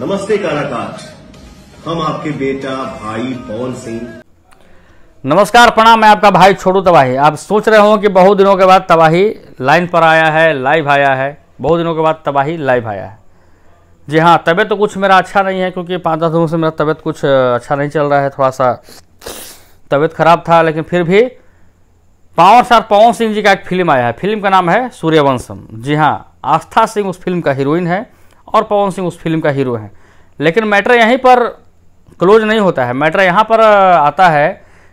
नमस्ते कलाकार हम आपके बेटा भाई पवन सिंह नमस्कार प्रणाम मैं आपका भाई छोड़ू तबाही आप सोच रहे हो कि बहुत दिनों के बाद तबाही लाइन पर आया है लाइव आया है बहुत दिनों के बाद तबाही लाइव आया है जी हाँ तबीयत तो कुछ मेरा अच्छा नहीं है क्योंकि पाँच दस दिनों से मेरा तबीयत कुछ अच्छा नहीं चल रहा है थोड़ा सा तबीयत खराब था लेकिन फिर भी पावर सार पवन सिंह जी का एक फिल्म आया है फिल्म का नाम है सूर्यवंशम जी हाँ आस्था सिंह उस फिल्म का हीरोइन है और पवन सिंह उस फिल्म का हीरो हैं लेकिन मैटर यहीं पर क्लोज नहीं होता है मैटर यहाँ पर आता है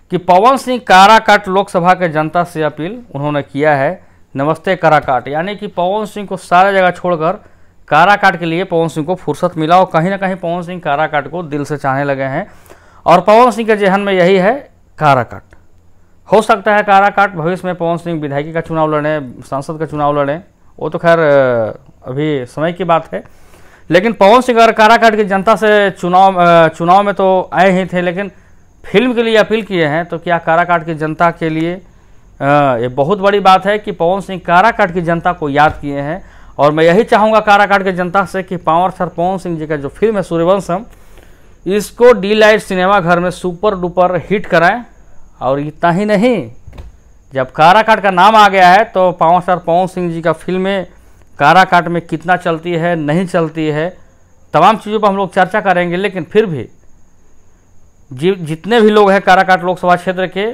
कि पवन सिंह काराकाट लोकसभा के जनता से अपील उन्होंने किया है नमस्ते काराकाट यानी कि पवन सिंह को सारे जगह छोड़कर काराकाट के लिए पवन सिंह को फुर्सत मिला और कहीं ना कहीं पवन सिंह काराकाट को दिल से चाहने लगे हैं और पवन सिंह के जहन में यही है काराकाट हो सकता है काराकाट भविष्य में पवन सिंह विधायकी का चुनाव लड़ें सांसद का चुनाव लड़ें वो तो खैर अभी समय की बात है लेकिन पवन सिंह अगर काराकाट की जनता से चुनाव चुनाव में तो आए ही थे लेकिन फिल्म के लिए अपील किए हैं तो क्या काराकाट की जनता के लिए ये बहुत बड़ी बात है कि पवन सिंह काराकाट की जनता को याद किए हैं और मैं यही चाहूँगा काराकाट की जनता से कि पावर सर पवन सिंह जी का जो फिल्म है सूर्यवंशम इसको डी लाइट सिनेमा घर में सुपर डुपर हिट कराएं और इतना ही नहीं जब काराकाट का नाम आ गया है तो पावर सर पवन सिंह जी का फिल्में काराकाट में कितना चलती है नहीं चलती है तमाम चीज़ों पर हम लोग चर्चा करेंगे लेकिन फिर भी जि जितने भी लोग हैं काराकाट लोकसभा क्षेत्र के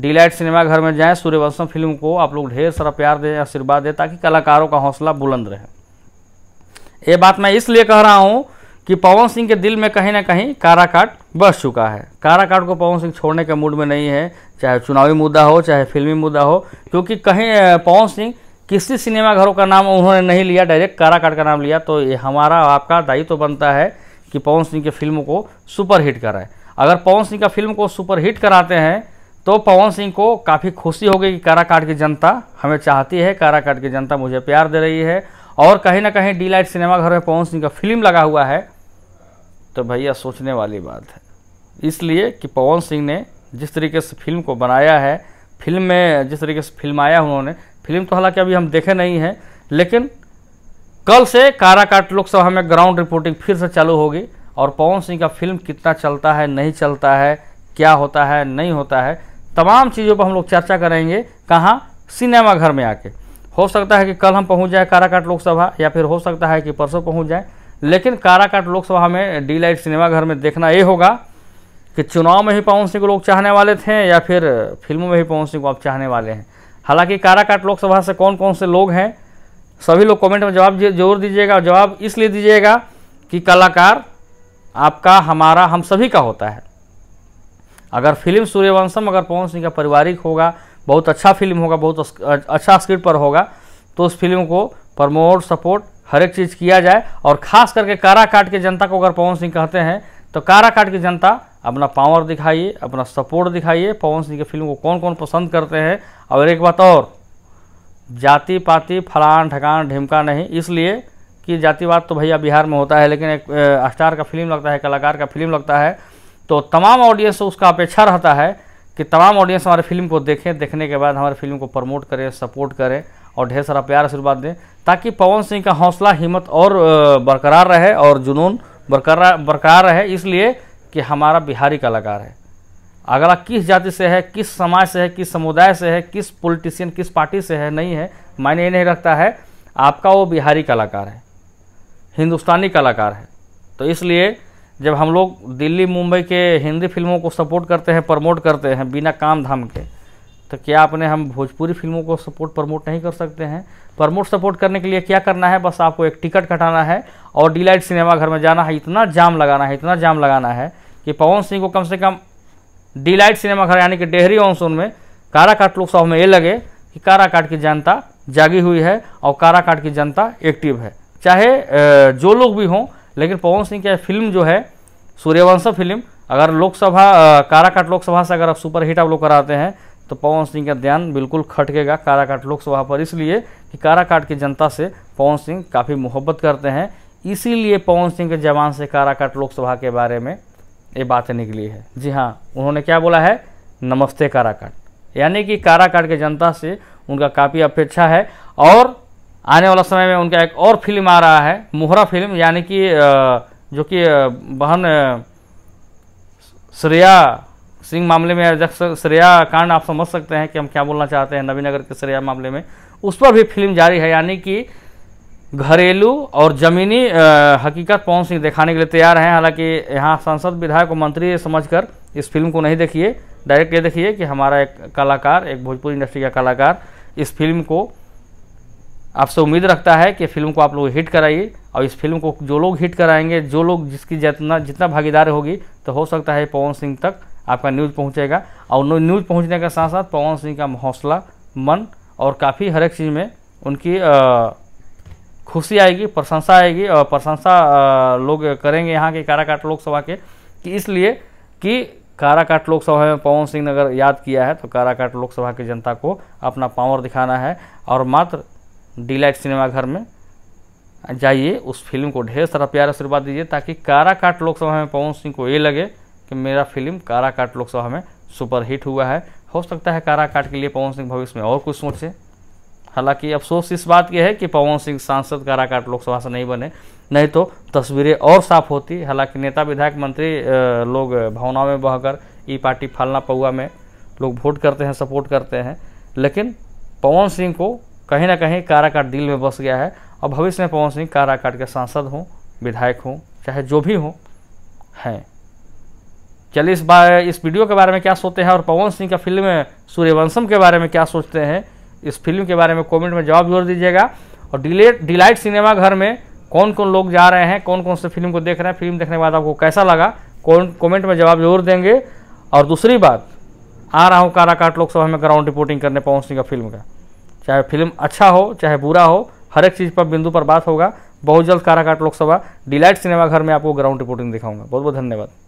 डीलाइट सिनेमाघर में जाएं सूर्यवंशम फिल्म को आप लोग ढेर सारा प्यार दें आशीर्वाद दें ताकि कलाकारों का हौसला बुलंद रहे ये बात मैं इसलिए कह रहा हूँ कि पवन सिंह के दिल में कहीं ना कहीं काराकाट बस चुका है काराकाट को पवन सिंह छोड़ने के मूड में नहीं है चाहे चुनावी मुद्दा हो चाहे फिल्मी मुद्दा हो क्योंकि कहीं पवन सिंह किसी सिनेमाघरों का नाम उन्होंने नहीं लिया डायरेक्ट काराकाट का नाम लिया तो ये हमारा आपका दायित्व तो बनता है कि पवन सिंह की फिल्म को सुपर हिट कराएं अगर पवन सिंह का फिल्म को सुपर हिट कराते हैं तो पवन सिंह को काफ़ी खुशी होगी कि काराकाट की जनता हमें चाहती है काराकाट की जनता मुझे प्यार दे रही है और कहीं ना कहीं डी लाइट सिनेमाघर में पवन सिंह का फिल्म लगा हुआ है तो भैया सोचने वाली बात है इसलिए कि पवन सिंह ने जिस तरीके से फिल्म को बनाया है फिल्म में जिस तरीके से फिल्माया उन्होंने फिल्म तो हालांकि अभी हम देखे नहीं हैं लेकिन कल से काराकाट लोकसभा में ग्राउंड रिपोर्टिंग फिर से चालू होगी और पवन सिंह का फिल्म कितना चलता है नहीं चलता है क्या होता है नहीं होता है तमाम चीज़ों पर हम लोग चर्चा करेंगे कहाँ सिनेमा घर में आके हो सकता है कि कल हम पहुँच जाए काराकाट लोकसभा या फिर हो सकता है कि परसों पहुँच जाए लेकिन काराकाट लोकसभा में डी लाइट सिनेमा घर में देखना ये होगा कि चुनाव में ही पवन सिंह को लोग चाहने वाले थे या फिर फिल्मों में ही पवन सिंह को आप चाहने वाले हैं हालांकि काराकाट लोकसभा से कौन कौन से लोग हैं सभी लोग कमेंट में जवाब जरूर दीजिएगा और जवाब इसलिए दीजिएगा कि कलाकार आपका हमारा हम सभी का होता है अगर फिल्म सूर्यवंशम अगर पवन सिंह का पारिवारिक होगा बहुत अच्छा फिल्म होगा बहुत अच्छा स्क्रिप्ट पर होगा तो उस फिल्म को प्रमोट सपोर्ट हर एक चीज़ किया जाए और ख़ास करके काराकाट की जनता को अगर पवन सिंह कहते हैं तो काराकाट की जनता अपना पावर दिखाइए अपना सपोर्ट दिखाइए पवन सिंह की फिल्म को कौन कौन पसंद करते हैं और एक बात और जाति पाति फलान ढकान ढिमका नहीं इसलिए कि जातिवाद तो भैया बिहार में होता है लेकिन एक स्टार का फिल्म लगता है कलाकार का फिल्म लगता है तो तमाम ऑडियंस उसका अपेक्षा रहता है कि तमाम ऑडियंस हमारे फिल्म को देखें देखने के बाद हमारे फिल्म को प्रमोट करें सपोर्ट करें और ढेर सारा प्यार आशीर्वाद दें ताकि पवन सिंह का हौसला हिम्मत और बरकरार रहे और जुनून बरकरार बरकरार रहे इसलिए कि हमारा बिहारी कलाकार है अगला किस जाति से है किस समाज से है किस समुदाय से है किस पॉलिटिशियन किस पार्टी से है नहीं है मायने ये नहीं रखता है आपका वो बिहारी कलाकार है हिंदुस्तानी कलाकार है तो इसलिए जब हम लोग दिल्ली मुंबई के हिंदी फिल्मों को सपोर्ट करते हैं प्रमोट करते हैं बिना काम धाम के तो क्या अपने हम भोजपुरी फिल्मों को सपोर्ट प्रमोट नहीं कर सकते हैं प्रमोट सपोर्ट करने के लिए क्या करना है बस आपको एक टिकट कटाना है और डिलाइट सिनेमा घर में जाना है इतना जाम लगाना है इतना जाम लगाना है कि पवन सिंह को कम से कम डीलाइट सिनेमा घर यानी कि डेहरी ऑनसून में काराकाट लोकसभा में ये लगे कि काराकाट की जनता जागी हुई है और काराकाट की जनता एक्टिव है चाहे जो लोग भी हों लेकिन पवन सिंह की फिल्म जो है सूर्यवंशम फिल्म अगर लोकसभा काराकाट लोकसभा से अगर आप सुपरहिट आप लोग कराते हैं तो पवन सिंह का ध्यान बिल्कुल खटकेगा काराकाट लोकसभा पर इसलिए कि काराकाट की जनता से पवन सिंह काफ़ी मोहब्बत करते हैं इसीलिए पवन सिंह के जवान से काराकाट लोकसभा के बारे में ये बात निकली है जी हाँ उन्होंने क्या बोला है नमस्ते काराकाट यानी कि काराकाट के जनता से उनका काफ़ी अपेक्षा है और आने वाला समय में उनका एक और फिल्म आ रहा है मोहरा फिल्म यानी कि जो कि बहन श्रेया सिंह मामले में जब श्रेया कांड आप समझ सकते हैं कि हम क्या बोलना चाहते हैं नवीनगर के श्रेया मामले में उस पर भी फिल्म जारी है यानी कि घरेलू और ज़मीनी हकीकत पवन सिंह दिखाने के लिए तैयार हैं हालांकि यहाँ सांसद विधायक और मंत्री समझकर इस फिल्म को नहीं देखिए डायरेक्ट ये देखिए कि हमारा एक कलाकार एक भोजपुरी इंडस्ट्री का कलाकार इस फिल्म को आपसे उम्मीद रखता है कि फिल्म को आप लोग हिट कराइए और इस फिल्म को जो लोग हिट कराएंगे जो लोग जिसकी जितना जितना भागीदारी होगी तो हो सकता है पवन सिंह तक आपका न्यूज़ पहुँचेगा और न्यूज़ पहुँचने के साथ साथ पवन सिंह का हौसला मन और काफ़ी हर एक चीज़ में उनकी आ, खुशी आएगी प्रशंसा आएगी और प्रशंसा लोग करेंगे यहाँ के काराकाट लोकसभा के कि इसलिए कि काराकाट लोकसभा में पवन सिंह ने अगर याद किया है तो काराकाट लोकसभा की जनता को अपना पावर दिखाना है और मात्र डीलाइट सिनेमाघर में जाइए उस फिल्म को ढेर सारा प्यार आशीर्वाद दीजिए ताकि काराकाट लोकसभा में पवन सिंह को ये लगे कि मेरा फिल्म काराकाट लोकसभा में सुपरहिट हुआ है हो सकता है काराकाट के लिए पवन सिंह भविष्य में और कुछ सोचे हालांकि अफसोस इस बात की है कि पवन सिंह सांसद काराकाट लोकसभा से नहीं बने नहीं तो तस्वीरें और साफ होती हालांकि नेता विधायक मंत्री लोग भावनाओं में बहकर ई पार्टी फालना पौआ में लोग वोट करते हैं सपोर्ट करते हैं लेकिन पवन सिंह को कहीं ना कहीं काराकाट दिल में बस गया है और भविष्य में पवन सिंह काराकाट के सांसद हों विधायक हों चाहे जो भी हों हैं चलिए इस बार इस वीडियो के बारे में क्या सोचते हैं और पवन सिंह का फिल्म सूर्यवंशम के बारे में क्या सोचते हैं इस फिल्म के बारे में कमेंट में जवाब जरूर दीजिएगा और डिलेट डिलाइट सिनेमा घर में कौन कौन लोग जा रहे हैं कौन कौन से फिल्म को देख रहे हैं फिल्म देखने के बाद आपको कैसा लगा कौन कमेंट में जवाब जरूर देंगे और दूसरी बात आ रहा हूँ काराकाट लोकसभा में ग्राउंड रिपोर्टिंग करने पहुँचने का फिल्म का चाहे फिल्म अच्छा हो चाहे बुरा हो हर एक चीज़ पर बिंदु पर बात होगा बहुत जल्द काराकाट लोकसभा डिलाइट सिनेमा घर में आपको ग्राउंड रिपोर्टिंग दिखाऊंगा बहुत बहुत धन्यवाद